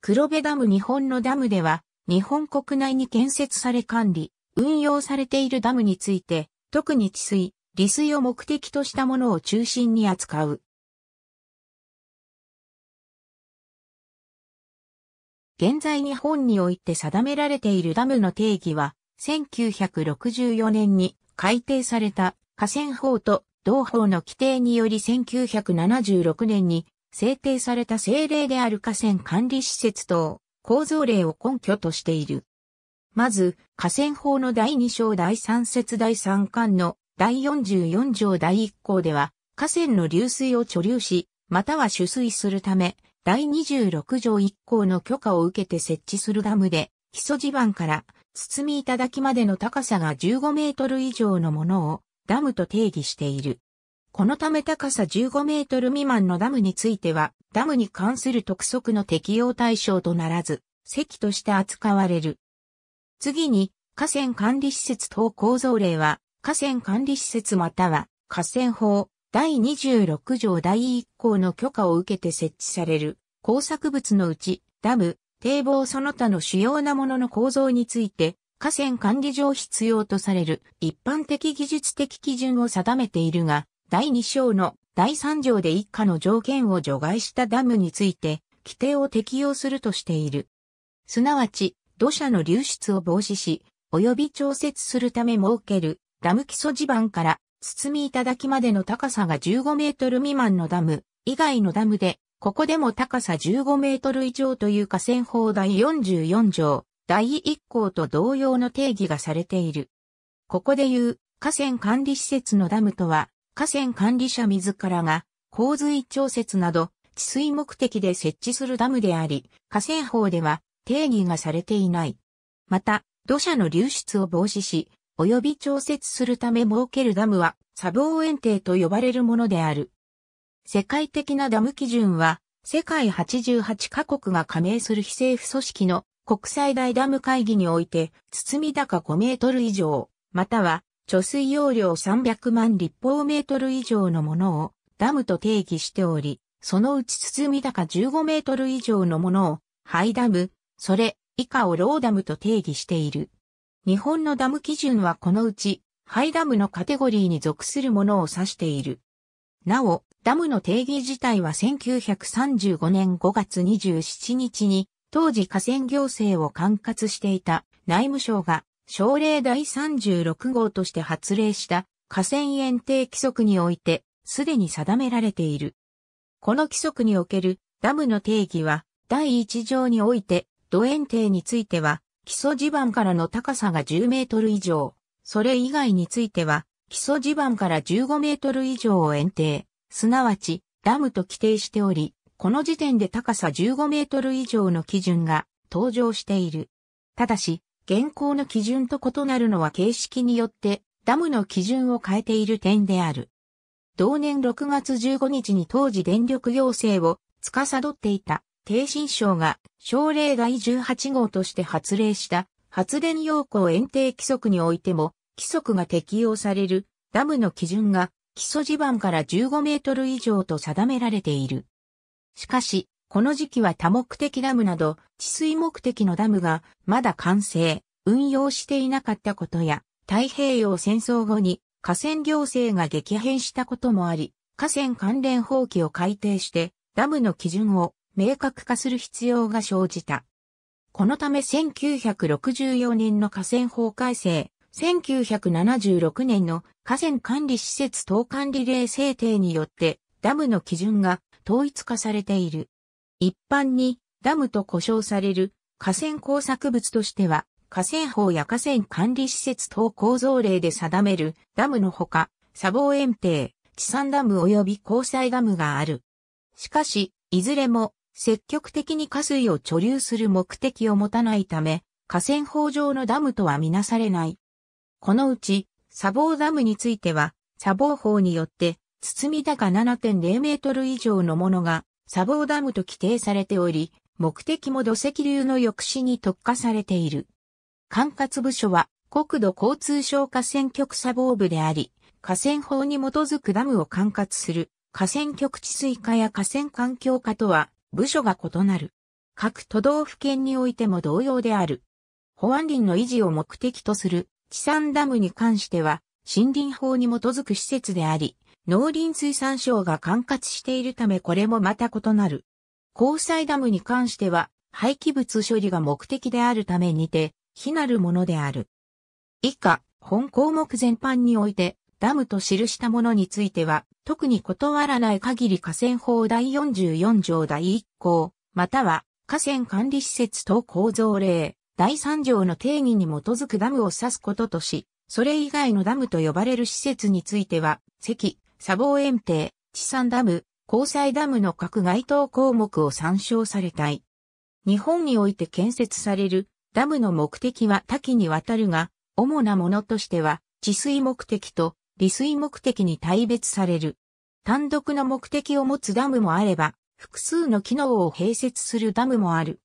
黒部ダム日本のダムでは、日本国内に建設され管理、運用されているダムについて、特に治水、利水を目的としたものを中心に扱う。現在日本において定められているダムの定義は、1964年に改定された河川法と同法の規定により1976年に制定された政令である河川管理施設等、構造例を根拠としている。まず、河川法の第2章第3節第3巻の第44条第1項では、河川の流水を貯留し、または取水するため、第26条1項の許可を受けて設置するダムで、基礎地盤から包み頂きまでの高さが15メートル以上のものをダムと定義している。このため高さ15メートル未満のダムについては、ダムに関する特則の適用対象とならず、席として扱われる。次に、河川管理施設等構造例は、河川管理施設または、河川法、第26条第1項の許可を受けて設置される、工作物のうち、ダム、堤防その他の主要なものの構造について、河川管理上必要とされる一般的技術的基準を定めているが、第2章の第3条で一家の条件を除外したダムについて、規定を適用するとしている。すなわち、土砂の流出を防止し、及び調節するため設ける、ダム基礎地盤から、包だ頂までの高さが15メートル未満のダム、以外のダムで、ここでも高さ15メートル以上という河川法第44条、第1項と同様の定義がされている。ここでいう、河川管理施設のダムとは、河川管理者自らが洪水調節など治水目的で設置するダムであり、河川法では定義がされていない。また、土砂の流出を防止し、及び調節するため設けるダムは、砂防園庭と呼ばれるものである。世界的なダム基準は、世界88カ国が加盟する非政府組織の国際大ダム会議において、包み高5メートル以上、または貯水容量300万立方メートル以上のものをダムと定義しており、そのうち包み高15メートル以上のものをハイダム、それ以下をローダムと定義している。日本のダム基準はこのうち、ハイダムのカテゴリーに属するものを指している。なお、ダムの定義自体は1935年5月27日に、当時河川行政を管轄していた内務省が省令第36号として発令した河川園定規則において、すでに定められている。この規則におけるダムの定義は、第1条において、土園定については、基礎地盤からの高さが10メートル以上、それ以外については、基礎地盤から15メートル以上を園定、すなわち、ダムと規定しており、この時点で高さ15メートル以上の基準が登場している。ただし、現行の基準と異なるのは形式によってダムの基準を変えている点である。同年6月15日に当時電力行政を司っていた低新省が省令第18号として発令した発電要項延定規則においても規則が適用されるダムの基準が基礎地盤から15メートル以上と定められている。しかし、この時期は多目的ダムなど、治水目的のダムがまだ完成、運用していなかったことや、太平洋戦争後に河川行政が激変したこともあり、河川関連法規を改定して、ダムの基準を明確化する必要が生じた。このため1964年の河川法改正、1976年の河川管理施設等管理令制定によって、ダムの基準が統一化されている。一般にダムと呼称される河川工作物としては、河川法や河川管理施設等構造例で定めるダムのほか、砂防園庭、地産ダム及び交際ダムがある。しかし、いずれも積極的に河水を貯留する目的を持たないため、河川法上のダムとはみなされない。このうち、砂防ダムについては、砂防法によって、包み高7.0メートル以上のものが砂防ダムと規定されており、目的も土石流の抑止に特化されている。管轄部署は国土交通省河川局砂防部であり、河川法に基づくダムを管轄する河川局治水課や河川環境課とは部署が異なる。各都道府県においても同様である。保安林の維持を目的とする地産ダムに関しては森林法に基づく施設であり、農林水産省が管轄しているためこれもまた異なる。交際ダムに関しては、廃棄物処理が目的であるためにて、非なるものである。以下、本項目全般において、ダムと記したものについては、特に断らない限り河川法第44条第1項、または河川管理施設等構造例、第3条の定義に基づくダムを指すこととし、それ以外のダムと呼ばれる施設については、席、砂防園庭、地産ダム、交際ダムの各該当項目を参照されたい。日本において建設されるダムの目的は多岐にわたるが、主なものとしては、治水目的と利水目的に大別される。単独の目的を持つダムもあれば、複数の機能を併設するダムもある。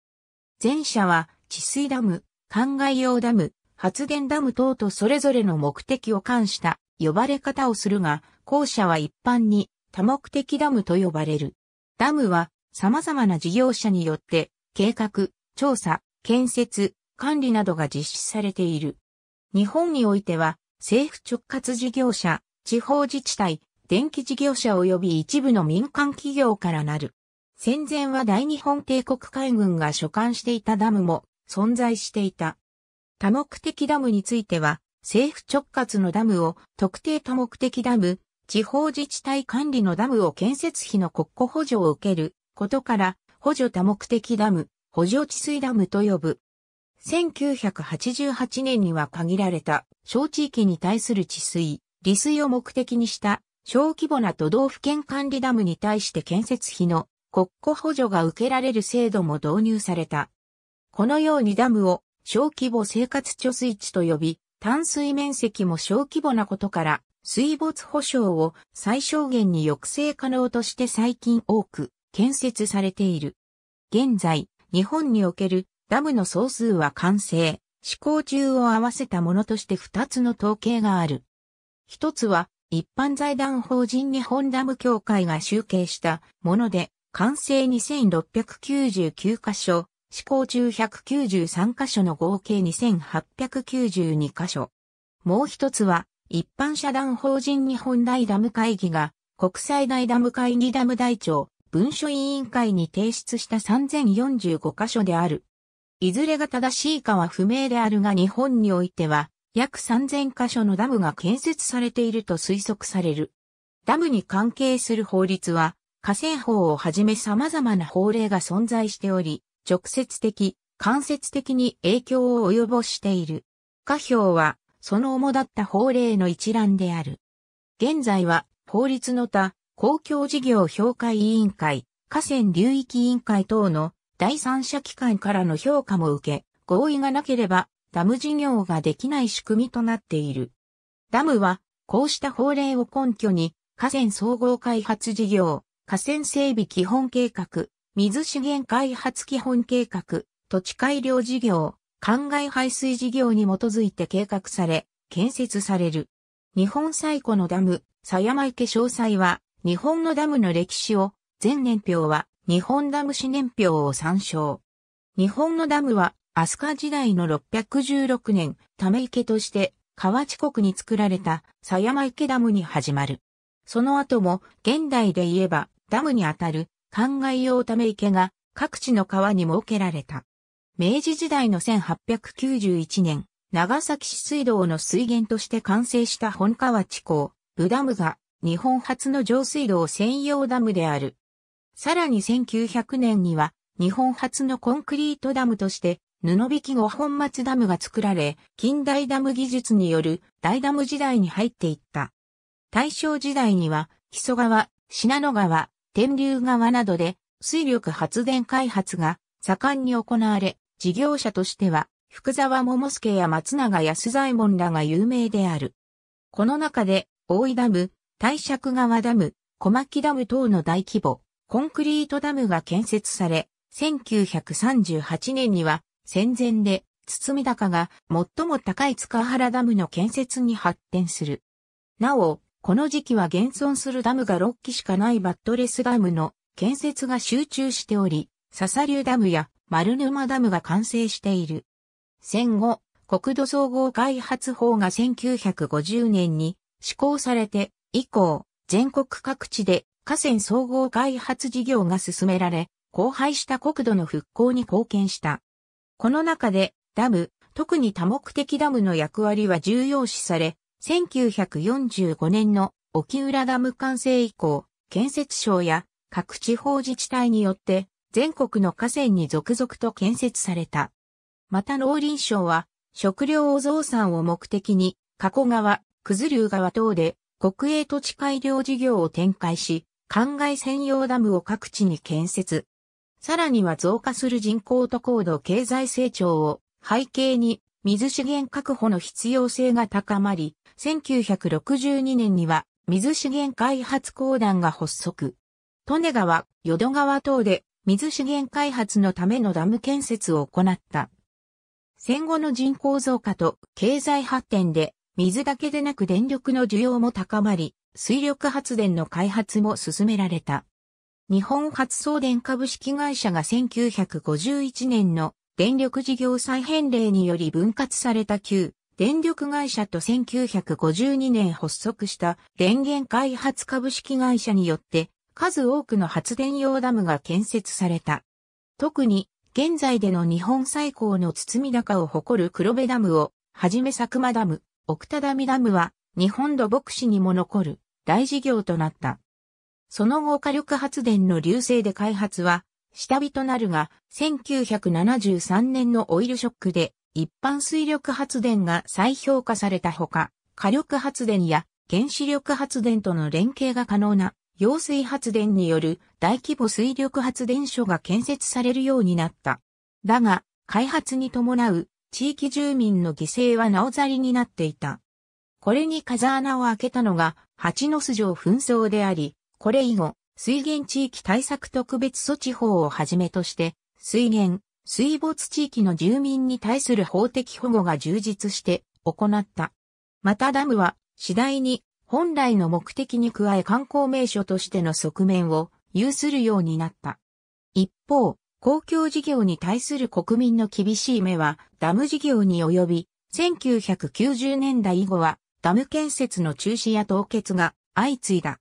前者は、治水ダム、灌漑用ダム、発電ダム等とそれぞれの目的を冠した呼ばれ方をするが、校舎は一般に多目的ダムと呼ばれる。ダムは様々な事業者によって計画、調査、建設、管理などが実施されている。日本においては政府直轄事業者、地方自治体、電気事業者及び一部の民間企業からなる。戦前は大日本帝国海軍が所管していたダムも存在していた。多目的ダムについては、政府直轄のダムを特定多目的ダム、地方自治体管理のダムを建設費の国庫補助を受けることから、補助多目的ダム、補助治水ダムと呼ぶ。1988年には限られた小地域に対する治水、利水を目的にした小規模な都道府県管理ダムに対して建設費の国庫補助が受けられる制度も導入された。このようにダムを小規模生活貯水池と呼び、淡水面積も小規模なことから水没保障を最小限に抑制可能として最近多く建設されている。現在、日本におけるダムの総数は完成、施行中を合わせたものとして2つの統計がある。一つは、一般財団法人日本ダム協会が集計したもので、完成2699箇所、施行中193箇所の合計2892箇所。もう一つは、一般社団法人日本大ダム会議が国際大ダム会議ダム台長文書委員会に提出した3045箇所である。いずれが正しいかは不明であるが日本においては約3000箇所のダムが建設されていると推測される。ダムに関係する法律は、河川法をはじめ様々な法令が存在しており、直接的、間接的に影響を及ぼしている。下表はその主だった法令の一覧である。現在は、法律の他、公共事業評価委員会、河川流域委員会等の第三者機関からの評価も受け、合意がなければダム事業ができない仕組みとなっている。ダムは、こうした法令を根拠に、河川総合開発事業、河川整備基本計画、水資源開発基本計画、土地改良事業、灌漑排水事業に基づいて計画され、建設される。日本最古のダム、狭山池詳細は、日本のダムの歴史を、全年表は、日本ダム史年表を参照。日本のダムは、飛鳥時代の616年、ため池として、河内国に作られた、狭山池ダムに始まる。その後も、現代で言えば、ダムにあたる、灌漑用ため池が、各地の川に設けられた。明治時代の1891年、長崎市水道の水源として完成した本川地港、ブダムが日本初の上水道専用ダムである。さらに1900年には日本初のコンクリートダムとして布引き五本松ダムが作られ、近代ダム技術による大ダム時代に入っていった。大正時代には木曽川、信濃川、天竜川などで水力発電開発が盛んに行われ、事業者としては、福沢桃助や松永安左衛門らが有名である。この中で、大井ダム、大尺川ダム、小牧ダム等の大規模、コンクリートダムが建設され、1938年には、戦前で、み高が最も高い塚原ダムの建設に発展する。なお、この時期は現存するダムが6基しかないバットレスダムの建設が集中しており、笹流ダムや丸沼ダムが完成している。戦後、国土総合開発法が1950年に施行されて以降、全国各地で河川総合開発事業が進められ、荒廃した国土の復興に貢献した。この中でダム、特に多目的ダムの役割は重要視され、1945年の沖浦ダム完成以降、建設省や各地方自治体によって全国の河川に続々と建設された。また農林省は、食料増産を目的に、加古川、九頭竜川等で国営土地改良事業を展開し、灌漑専用ダムを各地に建設。さらには増加する人口と高度経済成長を背景に水資源確保の必要性が高まり、1962年には水資源開発公団が発足。利根川、淀川等で水資源開発のためのダム建設を行った。戦後の人口増加と経済発展で水だけでなく電力の需要も高まり、水力発電の開発も進められた。日本発送電株式会社が1951年の電力事業再編令により分割された旧電力会社と1952年発足した電源開発株式会社によって数多くの発電用ダムが建設された。特に、現在での日本最高の包み高を誇る黒部ダムを、はじめ佐久間ダム、奥田ダミダムは、日本土木師にも残る大事業となった。その後火力発電の流星で開発は、下火となるが、1973年のオイルショックで、一般水力発電が再評価されたほか、火力発電や原子力発電との連携が可能な揚水発電による大規模水力発電所が建設されるようになった。だが、開発に伴う地域住民の犠牲はなおざりになっていた。これに風穴を開けたのが八の巣城紛争であり、これ以後、水源地域対策特別措置法をはじめとして、水源、水没地域の住民に対する法的保護が充実して行った。またダムは次第に本来の目的に加え観光名所としての側面を有するようになった。一方、公共事業に対する国民の厳しい目はダム事業に及び、1990年代以後はダム建設の中止や凍結が相次いだ。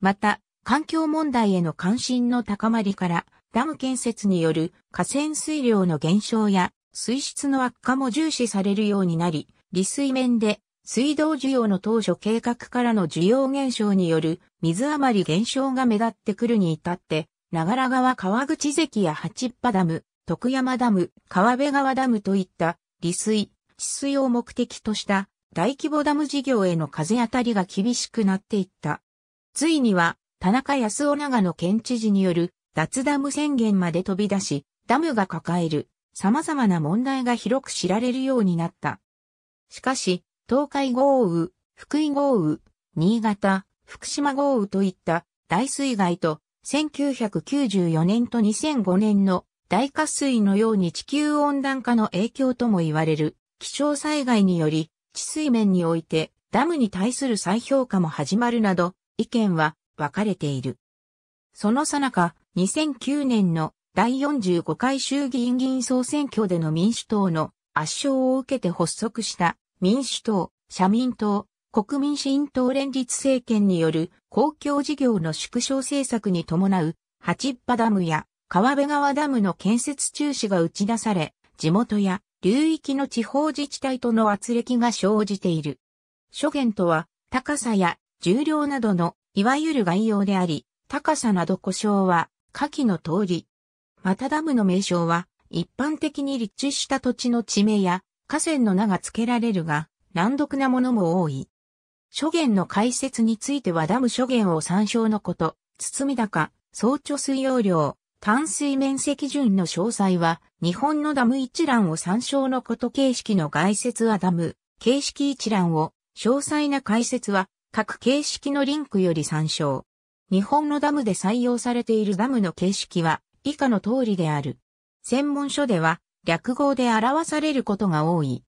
また、環境問題への関心の高まりから、ダム建設による河川水量の減少や水質の悪化も重視されるようになり、利水面で水道需要の当初計画からの需要減少による水余り減少が目立ってくるに至って、長良川川口関や八っぱダム、徳山ダム、川辺川ダムといった利水、治水を目的とした大規模ダム事業への風当たりが厳しくなっていった。ついには、田中康夫長野県知事による脱ダム宣言まで飛び出し、ダムが抱える様々な問題が広く知られるようになった。しかし、東海豪雨、福井豪雨、新潟、福島豪雨といった大水害と1994年と2005年の大渇水のように地球温暖化の影響とも言われる気象災害により地水面においてダムに対する再評価も始まるなど意見は分かれている。そのさなか2009年の第45回衆議院議員総選挙での民主党の圧勝を受けて発足した民主党、社民党、国民新党連立政権による公共事業の縮小政策に伴う、八ッパダムや川辺川ダムの建設中止が打ち出され、地元や流域の地方自治体との圧力が生じている。諸言とは、高さや重量などの、いわゆる概要であり、高さなど故障は、下記の通り。またダムの名称は、一般的に立地した土地の地名や、河川の名が付けられるが、難読なものも多い。諸言の解説についてはダム諸言を参照のこと、包み高、総貯水容量、淡水面積順の詳細は、日本のダム一覧を参照のこと形式の解説はダム、形式一覧を、詳細な解説は、各形式のリンクより参照。日本のダムで採用されているダムの形式は、以下の通りである。専門書では、略語で表されることが多い。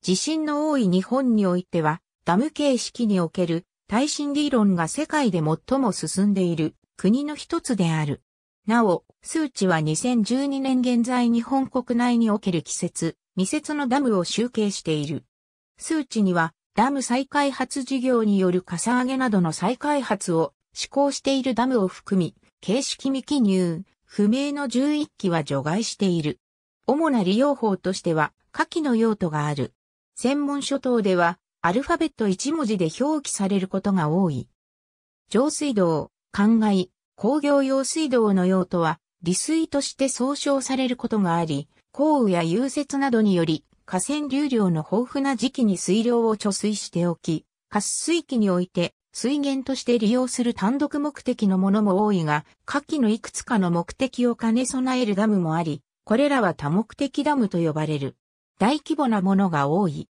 地震の多い日本においては、ダム形式における耐震理論が世界で最も進んでいる国の一つである。なお、数値は2012年現在日本国内における季節、未節のダムを集計している。数値には、ダム再開発事業によるかさ上げなどの再開発を施行しているダムを含み、形式未記入、不明の11基は除外している。主な利用法としては、下記の用途がある。専門書等では、アルファベット1文字で表記されることが多い。上水道、灌漑、工業用水道の用途は、利水として総称されることがあり、降雨や融雪などにより、河川流量の豊富な時期に水量を貯水しておき、活水器において水源として利用する単独目的のものも多いが、下記のいくつかの目的を兼ね備えるダムもあり、これらは多目的ダムと呼ばれる。大規模なものが多い。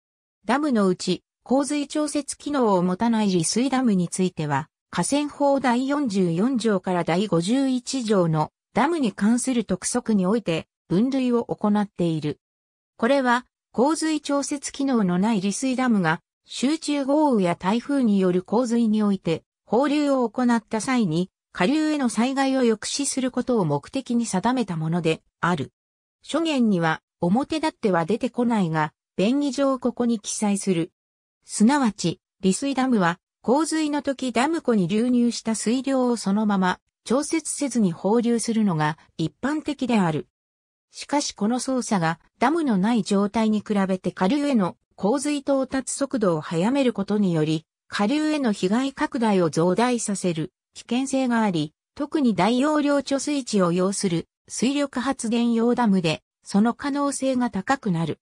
ダムのうち、洪水調節機能を持たない利水ダムについては、河川法第44条から第51条のダムに関する特則において分類を行っている。これは洪水調節機能のない利水ダムが集中豪雨や台風による洪水において放流を行った際に下流への災害を抑止することを目的に定めたものである。諸言には、表立っては出てこないが、便宜上ここに記載する。すなわち、利水ダムは、洪水の時ダム湖に流入した水量をそのまま、調節せずに放流するのが一般的である。しかしこの操作がダムのない状態に比べて下流への洪水到達速度を早めることにより、下流への被害拡大を増大させる危険性があり、特に大容量貯水池を要する水力発電用ダムで、その可能性が高くなる。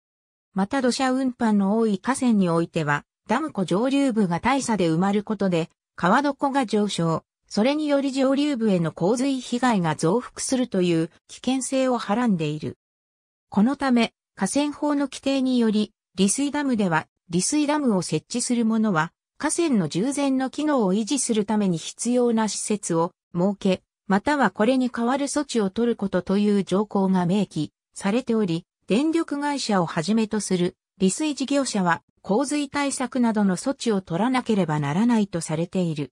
また土砂運搬の多い河川においては、ダム湖上流部が大差で埋まることで、川床が上昇、それにより上流部への洪水被害が増幅するという危険性をはらんでいる。このため、河川法の規定により、利水ダムでは、利水ダムを設置する者は、河川の従前の機能を維持するために必要な施設を設け、またはこれに代わる措置を取ることという条項が明記されており、電力会社をはじめとする利水事業者は洪水対策などの措置を取らなければならないとされている。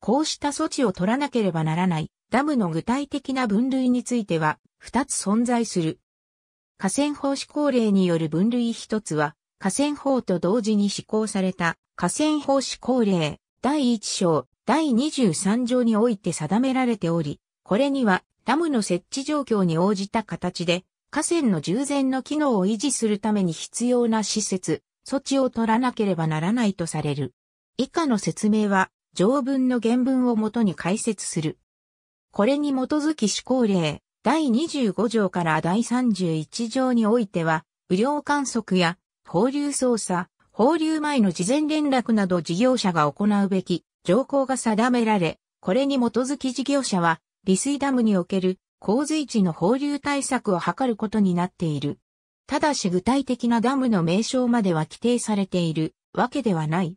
こうした措置を取らなければならないダムの具体的な分類については2つ存在する。河川法施行令による分類1つは河川法と同時に施行された河川法施行令第1章第23条において定められており、これにはダムの設置状況に応じた形で河川の従前の機能を維持するために必要な施設、措置を取らなければならないとされる。以下の説明は条文の原文をもとに解説する。これに基づき施行令第25条から第31条においては、雨量観測や放流操作、放流前の事前連絡など事業者が行うべき条項が定められ、これに基づき事業者は、利水ダムにおける洪水地の放流対策を図ることになっている。ただし具体的なダムの名称までは規定されているわけではない。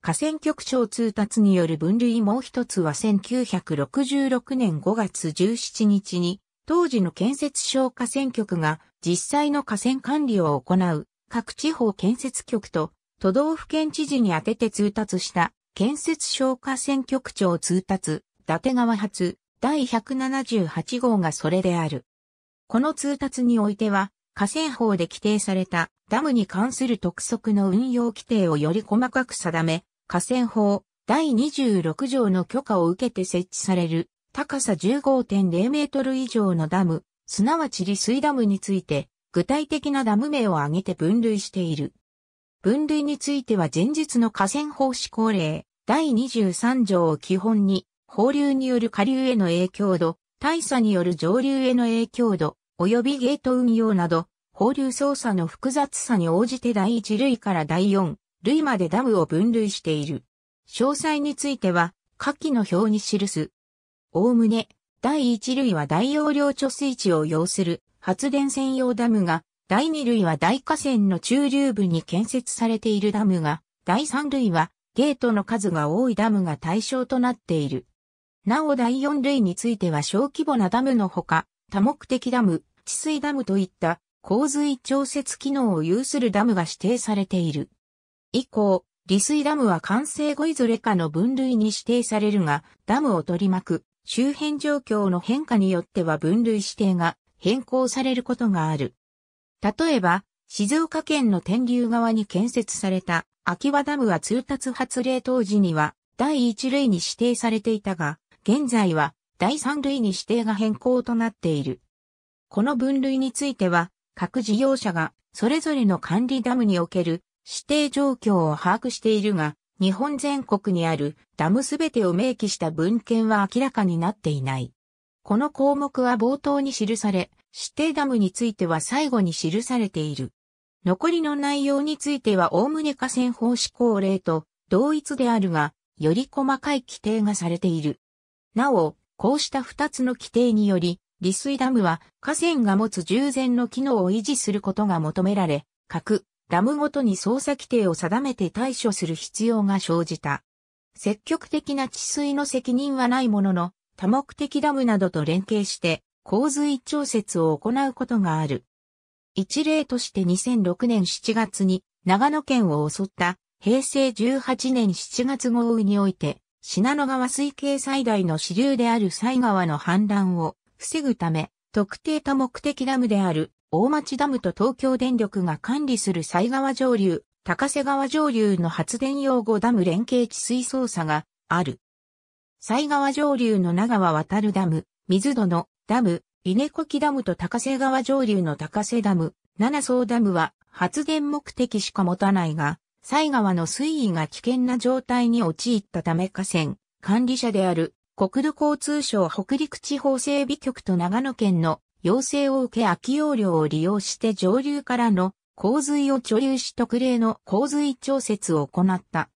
河川局長通達による分類もう一つは1966年5月17日に当時の建設省河川局が実際の河川管理を行う各地方建設局と都道府県知事に宛てて通達した建設消火選挙区長通達、伊達川発、第178号がそれである。この通達においては、河川法で規定されたダムに関する特則の運用規定をより細かく定め、河川法第26条の許可を受けて設置される高さ15.0メートル以上のダム、すなわち利水ダムについて、具体的なダム名を挙げて分類している。分類については前述の河川法施行令、第23条を基本に、放流による下流への影響度、大差による上流への影響度、及びゲート運用など、放流操作の複雑さに応じて第1類から第4類までダムを分類している。詳細については、下記の表に記す。おおむね、第1類は大容量貯水池を要する発電専用ダムが、第2類は大河川の中流部に建設されているダムが、第3類はゲートの数が多いダムが対象となっている。なお第4類については小規模なダムのほか、多目的ダム、治水ダムといった洪水調節機能を有するダムが指定されている。以降、利水ダムは完成後いずれかの分類に指定されるが、ダムを取り巻く周辺状況の変化によっては分類指定が変更されることがある。例えば、静岡県の天竜側に建設された秋葉ダムは通達発令当時には第1類に指定されていたが、現在は第3類に指定が変更となっている。この分類については、各事業者がそれぞれの管理ダムにおける指定状況を把握しているが、日本全国にあるダムすべてを明記した文献は明らかになっていない。この項目は冒頭に記され、指定ダムについては最後に記されている。残りの内容については概ね河川法施行令と同一であるが、より細かい規定がされている。なお、こうした二つの規定により、利水ダムは河川が持つ従前の機能を維持することが求められ、各ダムごとに操作規定を定めて対処する必要が生じた。積極的な治水の責任はないものの、多目的ダムなどと連携して洪水調節を行うことがある。一例として2006年7月に長野県を襲った平成18年7月豪雨において、信濃川水系最大の支流である西川の氾濫を防ぐため、特定多目的ダムである大町ダムと東京電力が管理する西川上流、高瀬川上流の発電用語ダム連携治水操作がある。西川上流の長は渡るダム、水戸のダム、稲木ダムと高瀬川上流の高瀬ダム、七層ダムは発電目的しか持たないが、西川の水位が危険な状態に陥ったため河川、管理者である国土交通省北陸地方整備局と長野県の要請を受け空き容量を利用して上流からの洪水を貯留し特例の洪水調節を行った。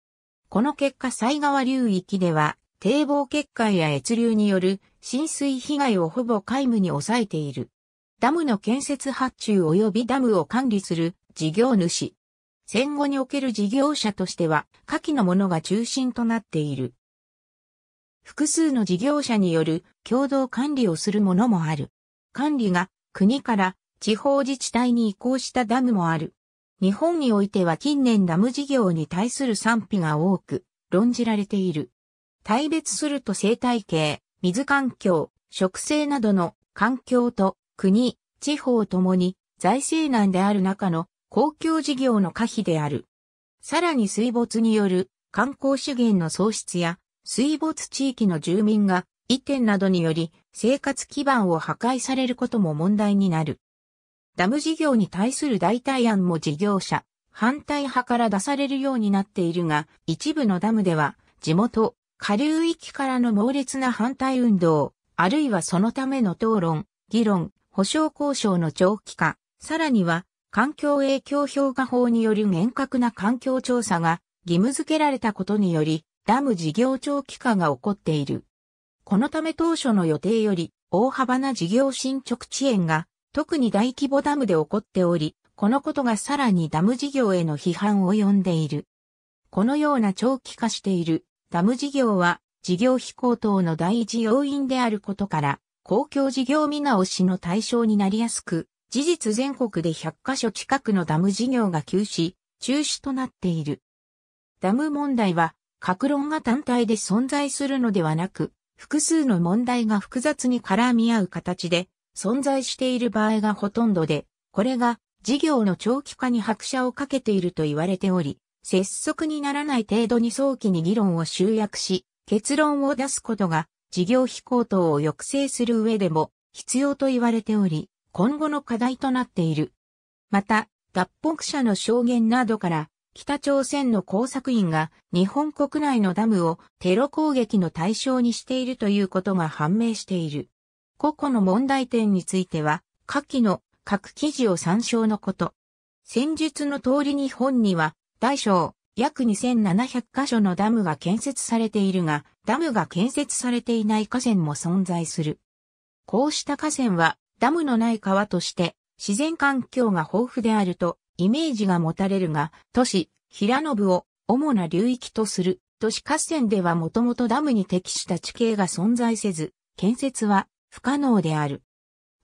この結果西川流域では堤防決壊や越流による浸水被害をほぼ皆無に抑えている。ダムの建設発注及びダムを管理する事業主。戦後における事業者としては、下記のものが中心となっている。複数の事業者による共同管理をするものもある。管理が国から地方自治体に移行したダムもある。日本においては近年ダム事業に対する賛否が多く論じられている。大別すると生態系、水環境、植生などの環境と国、地方ともに財政難である中の公共事業の可否である。さらに水没による観光資源の喪失や水没地域の住民が移転などにより生活基盤を破壊されることも問題になる。ダム事業に対する代替案も事業者、反対派から出されるようになっているが、一部のダムでは地元、下流域からの猛烈な反対運動、あるいはそのための討論、議論、保障交渉の長期化、さらには、環境影響評価法による厳格な環境調査が義務付けられたことにより、ダム事業長期化が起こっている。このため当初の予定より大幅な事業進捗遅延が特に大規模ダムで起こっており、このことがさらにダム事業への批判を呼んでいる。このような長期化しているダム事業は事業費高騰の第一要因であることから、公共事業見直しの対象になりやすく、事実全国で100カ所近くのダム事業が休止、中止となっている。ダム問題は、各論が単体で存在するのではなく、複数の問題が複雑に絡み合う形で存在している場合がほとんどで、これが事業の長期化に拍車をかけていると言われており、拙速にならない程度に早期に議論を集約し、結論を出すことが事業費高騰を抑制する上でも必要と言われており、今後の課題となっている。また、脱北者の証言などから、北朝鮮の工作員が日本国内のダムをテロ攻撃の対象にしているということが判明している。個々の問題点については、下記の各記事を参照のこと。戦術の通り日本には大小、約2700カ所のダムが建設されているが、ダムが建設されていない河川も存在する。こうした河川は、ダムのない川として、自然環境が豊富であると、イメージが持たれるが、都市、平信を主な流域とする、都市河川ではもともとダムに適した地形が存在せず、建設は不可能である。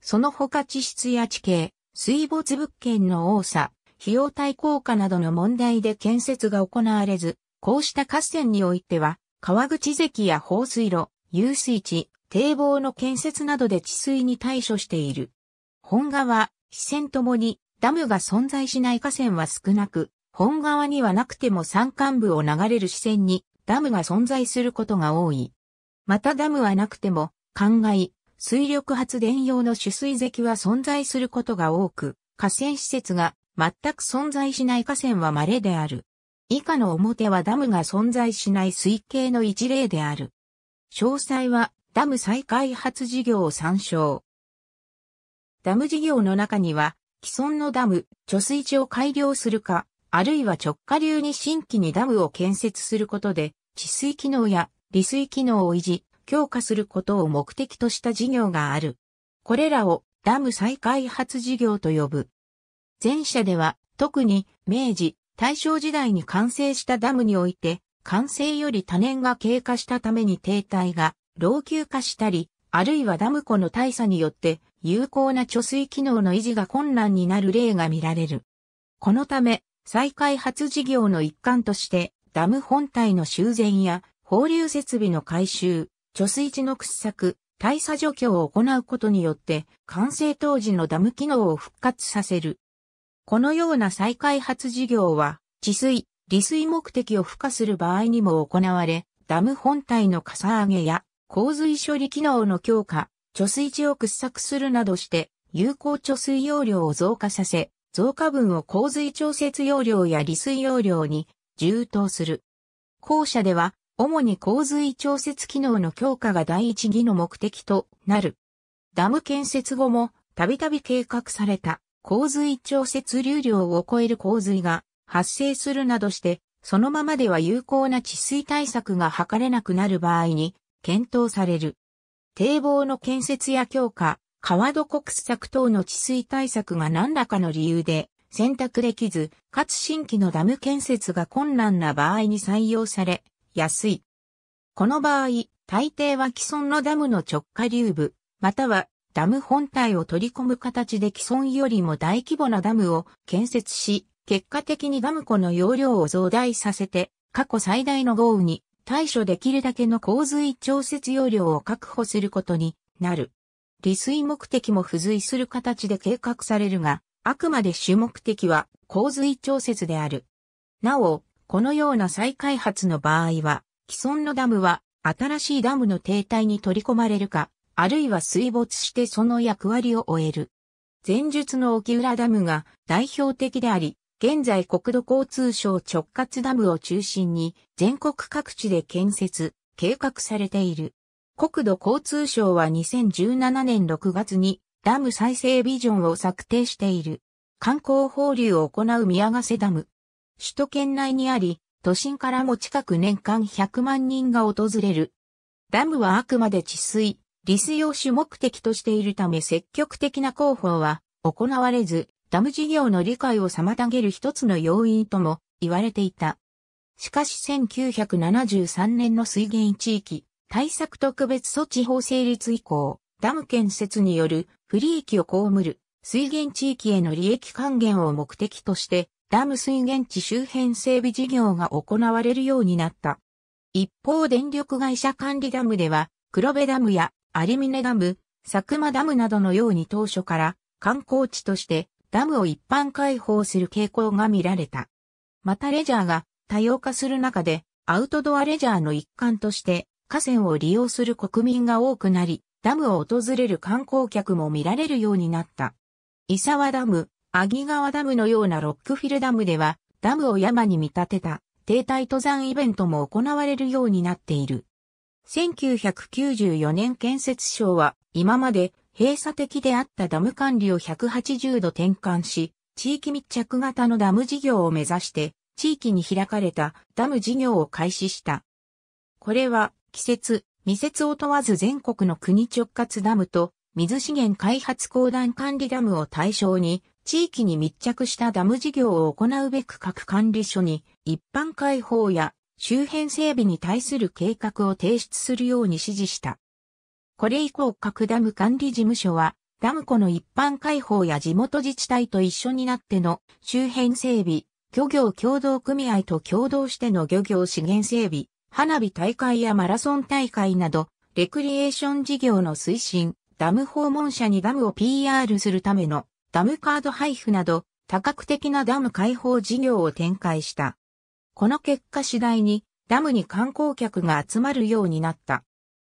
その他地質や地形、水没物件の多さ、費用対効果などの問題で建設が行われず、こうした河川においては、川口堰や放水路、遊水地、堤防の建設などで治水に対処している。本川、支線ともにダムが存在しない河川は少なく、本川にはなくても山間部を流れる支線にダムが存在することが多い。またダムはなくても、灌漑、水力発電用の取水堰は存在することが多く、河川施設が全く存在しない河川は稀である。以下の表はダムが存在しない水系の一例である。詳細はダム再開発事業を参照。ダム事業の中には、既存のダム、貯水池を改良するか、あるいは直下流に新規にダムを建設することで、治水機能や利水機能を維持、強化することを目的とした事業がある。これらをダム再開発事業と呼ぶ。前者では、特に明治、大正時代に完成したダムにおいて、完成より多年が経過したために停滞が老朽化したり、あるいはダム湖の大差によって有効な貯水機能の維持が困難になる例が見られる。このため、再開発事業の一環として、ダム本体の修繕や放流設備の改修、貯水池の掘削、大差除去を行うことによって、完成当時のダム機能を復活させるこのような再開発事業は、治水、利水目的を付加する場合にも行われ、ダム本体のかさ上げや、洪水処理機能の強化、貯水池を掘削するなどして、有効貯水容量を増加させ、増加分を洪水調節容量や利水容量に充当する。後者では、主に洪水調節機能の強化が第一義の目的となる。ダム建設後も、たびたび計画された洪水調節流量を超える洪水が発生するなどして、そのままでは有効な治水対策が図れなくなる場合に検討される。堤防の建設や強化、川戸国策等の治水対策が何らかの理由で選択できず、かつ新規のダム建設が困難な場合に採用され、安い。この場合、大抵は既存のダムの直下流部、またはダム本体を取り込む形で既存よりも大規模なダムを建設し、結果的にダム湖の容量を増大させて、過去最大の豪雨に対処できるだけの洪水調節容量を確保することになる。利水目的も付随する形で計画されるが、あくまで主目的は洪水調節である。なお、このような再開発の場合は、既存のダムは新しいダムの停滞に取り込まれるか、あるいは水没してその役割を終える。前述の沖浦ダムが代表的であり、現在国土交通省直轄ダムを中心に全国各地で建設、計画されている。国土交通省は2017年6月にダム再生ビジョンを策定している。観光放流を行う宮ヶ瀬ダム。首都圏内にあり、都心からも近く年間100万人が訪れる。ダムはあくまで治水、リス用種目的としているため積極的な広報は行われず、ダム事業の理解を妨げる一つの要因とも言われていた。しかし1973年の水源地域対策特別措置法成立以降、ダム建設による不利益を被る水源地域への利益還元を目的として、ダム水源地周辺整備事業が行われるようになった。一方電力会社管理ダムでは、黒部ダムや有峰ダム、佐久間ダムなどのように当初から観光地としてダムを一般開放する傾向が見られた。またレジャーが多様化する中でアウトドアレジャーの一環として河川を利用する国民が多くなり、ダムを訪れる観光客も見られるようになった。伊沢ダム、阿木川ダムのようなロックフィルダムでは、ダムを山に見立てた停滞登山イベントも行われるようになっている。1994年建設省は今まで閉鎖的であったダム管理を180度転換し、地域密着型のダム事業を目指して地域に開かれたダム事業を開始した。これは季節、未節を問わず全国の国直轄ダムと水資源開発公団管理ダムを対象に地域に密着したダム事業を行うべく各管理所に一般開放や周辺整備に対する計画を提出するように指示した。これ以降各ダム管理事務所は、ダム湖の一般開放や地元自治体と一緒になっての周辺整備、漁業協同組合と共同しての漁業資源整備、花火大会やマラソン大会など、レクリエーション事業の推進、ダム訪問者にダムを PR するためのダムカード配布など、多角的なダム開放事業を展開した。この結果次第にダムに観光客が集まるようになった。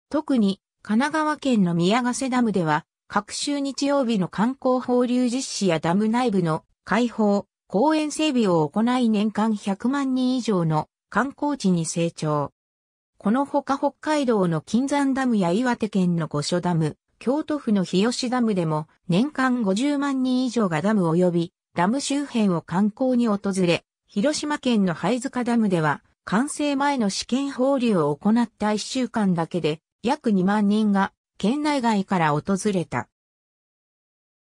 特に神奈川県の宮ヶ瀬ダムでは、各週日曜日の観光放流実施やダム内部の開放、公園整備を行い年間100万人以上の観光地に成長。このほか北海道の金山ダムや岩手県の五所ダム、京都府の日吉ダムでも年間50万人以上がダム及びダム周辺を観光に訪れ、広島県の灰塚ダムでは、完成前の試験放流を行った1週間だけで、約2万人が県内外から訪れた。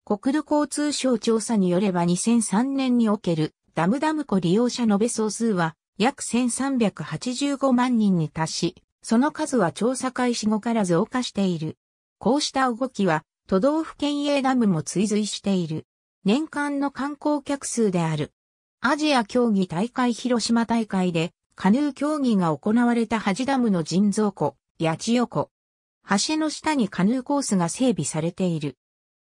国土交通省調査によれば2003年におけるダムダム湖利用者延べ総数は約1385万人に達し、その数は調査開始後から増加している。こうした動きは都道府県営ダムも追随している。年間の観光客数であるアジア競技大会広島大会で、カヌー競技が行われた端ダムの人造湖、八千代湖。橋の下にカヌーコースが整備されている。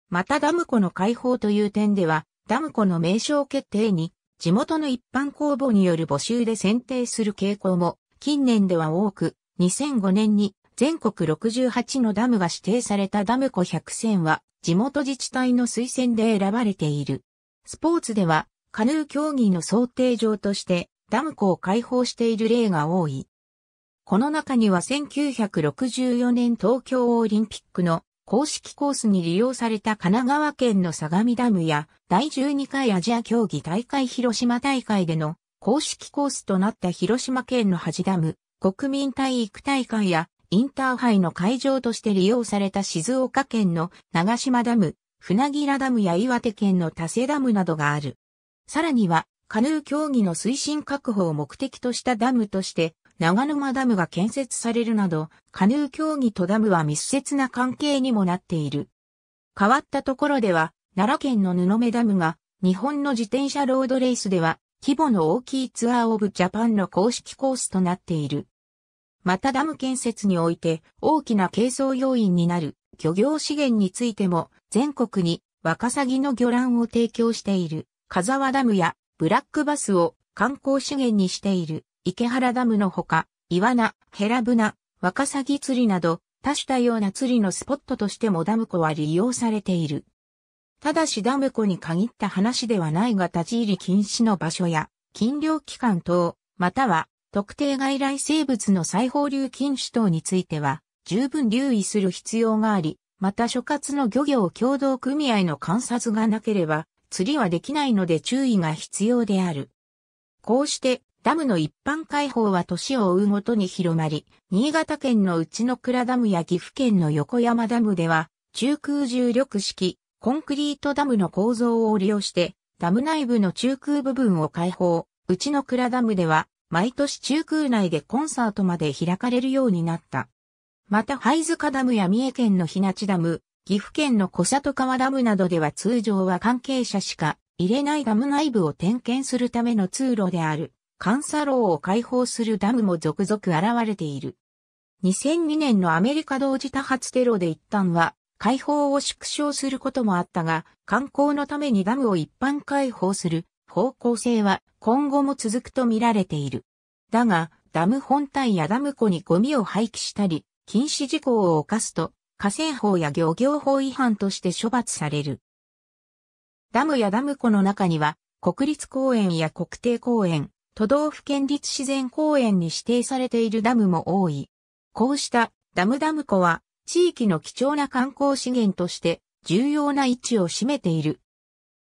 またダム湖の開放という点では、ダム湖の名称決定に、地元の一般公募による募集で選定する傾向も、近年では多く、2005年に全国68のダムが指定されたダム湖100選は、地元自治体の推薦で選ばれている。スポーツでは、カヌー競技の想定上としてダム湖を開放している例が多い。この中には1964年東京オリンピックの公式コースに利用された神奈川県の相模ダムや第12回アジア競技大会広島大会での公式コースとなった広島県の端ダム、国民体育大会やインターハイの会場として利用された静岡県の長島ダム、船木良ダムや岩手県の多瀬ダムなどがある。さらには、カヌー競技の推進確保を目的としたダムとして、長沼ダムが建設されるなど、カヌー競技とダムは密接な関係にもなっている。変わったところでは、奈良県の布目ダムが、日本の自転車ロードレースでは、規模の大きいツアーオブジャパンの公式コースとなっている。またダム建設において大きな軽装要因になる漁業資源についても全国にワカサギの魚卵を提供している風沢ダムやブラックバスを観光資源にしている池原ダムのほか、イワナ、ヘラブナ、ワカサギ釣りなど多種多様な釣りのスポットとしてもダム湖は利用されている。ただしダム湖に限った話ではないが立ち入り禁止の場所や禁漁期間等、または特定外来生物の再放流禁止等については十分留意する必要があり、また所轄の漁業協同組合の観察がなければ、釣りはできないので注意が必要である。こうしてダムの一般開放は年を追うごとに広まり、新潟県の内の倉ダムや岐阜県の横山ダムでは、中空重力式、コンクリートダムの構造を利用して、ダム内部の中空部分を開放、内の倉ダムでは、毎年中空内でコンサートまで開かれるようになった。また、灰塚ダムや三重県の日立ダム、岐阜県の小里川ダムなどでは通常は関係者しか入れないダム内部を点検するための通路である、監査牢を開放するダムも続々現れている。2002年のアメリカ同時多発テロで一旦は開放を縮小することもあったが、観光のためにダムを一般開放する方向性は今後も続くと見られている。だが、ダム本体やダム湖にゴミを廃棄したり、禁止事項を犯すと、河川法や漁業法違反として処罰される。ダムやダム湖の中には、国立公園や国定公園、都道府県立自然公園に指定されているダムも多い。こうしたダムダム湖は、地域の貴重な観光資源として重要な位置を占めている。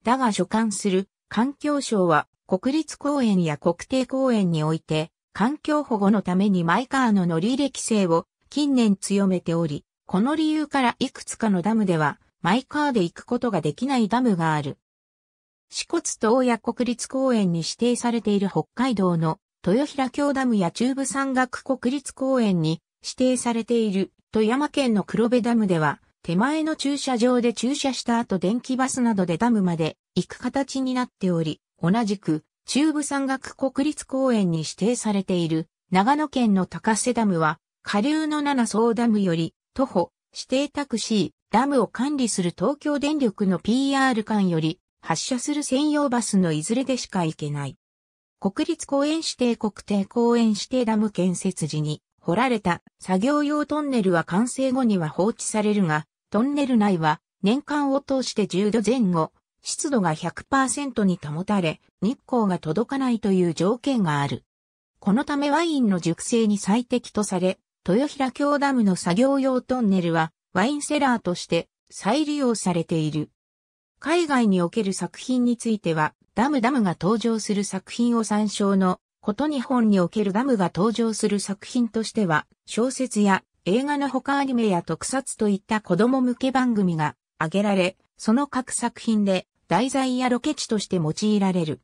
だが所管する環境省は国立公園や国定公園において環境保護のためにマイカーの乗り入れ規制を近年強めており、この理由からいくつかのダムでは、マイカーで行くことができないダムがある。四骨東野国立公園に指定されている北海道の豊平京ダムや中部山岳国立公園に指定されている富山県の黒部ダムでは、手前の駐車場で駐車した後電気バスなどでダムまで行く形になっており、同じく中部山岳国立公園に指定されている長野県の高瀬ダムは、下流の七層ダムより徒歩、指定タクシー、ダムを管理する東京電力の PR 館より発車する専用バスのいずれでしか行けない。国立公園指定国定公園指定ダム建設時に掘られた作業用トンネルは完成後には放置されるが、トンネル内は年間を通して10度前後、湿度が100%に保たれ、日光が届かないという条件がある。このためワインの熟成に最適とされ、豊平京ダムの作業用トンネルはワインセラーとして再利用されている。海外における作品については、ダムダムが登場する作品を参照のこと日本におけるダムが登場する作品としては、小説や映画の他アニメや特撮といった子供向け番組が挙げられ、その各作品で題材やロケ地として用いられる。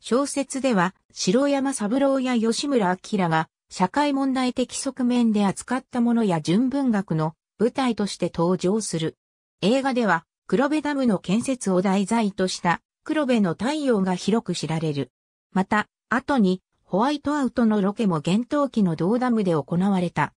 小説では、城山三郎や吉村明が社会問題的側面で扱ったものや純文学の舞台として登場する。映画では、黒部ダムの建設を題材とした黒部の太陽が広く知られる。また、後にホワイトアウトのロケも厳冬期の同ダムで行われた。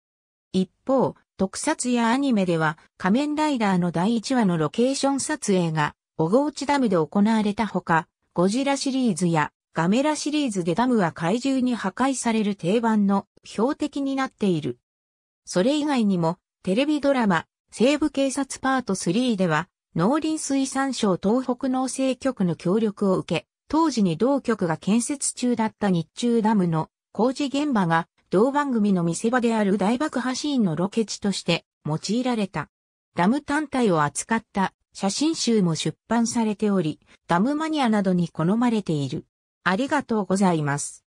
一方、特撮やアニメでは仮面ライダーの第1話のロケーション撮影が小河内ダムで行われたほか、ゴジラシリーズやガメラシリーズでダムは怪獣に破壊される定番の標的になっている。それ以外にも、テレビドラマ、西部警察パート3では、農林水産省東北農政局の協力を受け、当時に同局が建設中だった日中ダムの工事現場が同番組の見せ場である大爆破シーンのロケ地として用いられた。ダム単体を扱った写真集も出版されており、ダムマニアなどに好まれている。ありがとうございます。